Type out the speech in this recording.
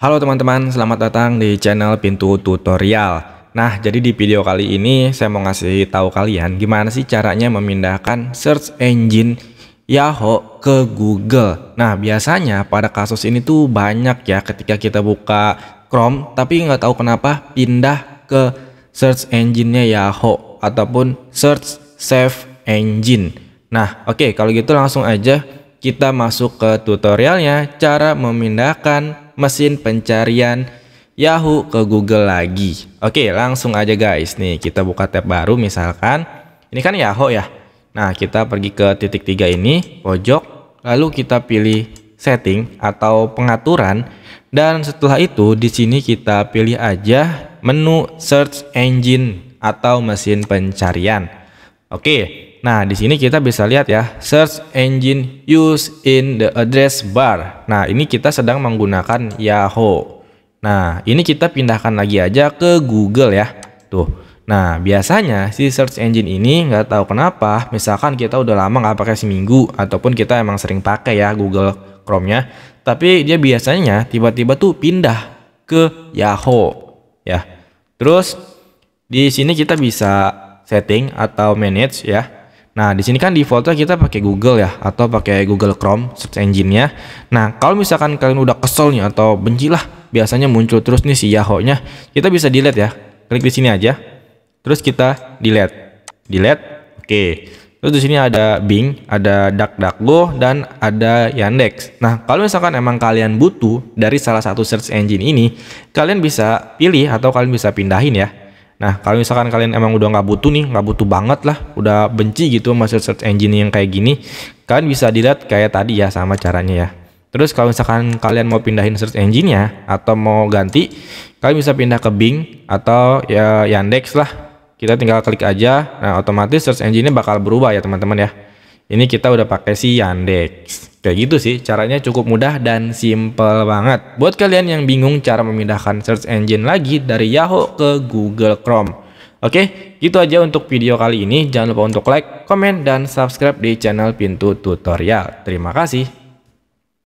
Halo teman-teman, selamat datang di channel Pintu Tutorial. Nah, jadi di video kali ini saya mau ngasih tahu kalian gimana sih caranya memindahkan search engine Yahoo ke Google. Nah, biasanya pada kasus ini tuh banyak ya ketika kita buka Chrome, tapi nggak tahu kenapa pindah ke search engine-nya Yahoo ataupun search save engine. Nah, oke okay, kalau gitu langsung aja kita masuk ke tutorialnya cara memindahkan mesin pencarian Yahoo ke Google lagi. Oke, langsung aja guys. Nih, kita buka tab baru misalkan. Ini kan Yahoo ya. Nah, kita pergi ke titik tiga ini, pojok. Lalu kita pilih setting atau pengaturan. Dan setelah itu, di sini kita pilih aja menu search engine atau mesin pencarian. Oke, Nah, di sini kita bisa lihat ya, search engine use in the address bar. Nah, ini kita sedang menggunakan Yahoo. Nah, ini kita pindahkan lagi aja ke Google ya. Tuh. Nah, biasanya si search engine ini nggak tahu kenapa, misalkan kita udah lama nggak pakai seminggu, ataupun kita emang sering pakai ya Google Chrome-nya, tapi dia biasanya tiba-tiba tuh pindah ke Yahoo ya. Terus di sini kita bisa setting atau manage ya. Nah, di sini kan defaultnya kita pakai Google ya atau pakai Google Chrome search engine ya. Nah, kalau misalkan kalian udah kesel nih atau lah biasanya muncul terus nih si Yahoo-nya. Kita bisa delete ya. Klik di sini aja. Terus kita delete. Delete. Oke. Terus di sini ada Bing, ada DuckDuckGo dan ada Yandex. Nah, kalau misalkan emang kalian butuh dari salah satu search engine ini, kalian bisa pilih atau kalian bisa pindahin ya. Nah, kalau misalkan kalian emang udah nggak butuh nih, nggak butuh banget lah, udah benci gitu sama search engine yang kayak gini, kalian bisa dilihat kayak tadi ya sama caranya ya. Terus kalau misalkan kalian mau pindahin search engine-nya atau mau ganti, kalian bisa pindah ke Bing atau ya Yandex lah. Kita tinggal klik aja, nah otomatis search engine-nya bakal berubah ya teman-teman ya. Ini kita udah pakai si Yandex. Kayak gitu sih, caranya cukup mudah dan simple banget. Buat kalian yang bingung cara memindahkan search engine lagi dari Yahoo ke Google Chrome. Oke, gitu aja untuk video kali ini. Jangan lupa untuk like, komen, dan subscribe di channel Pintu Tutorial. Terima kasih.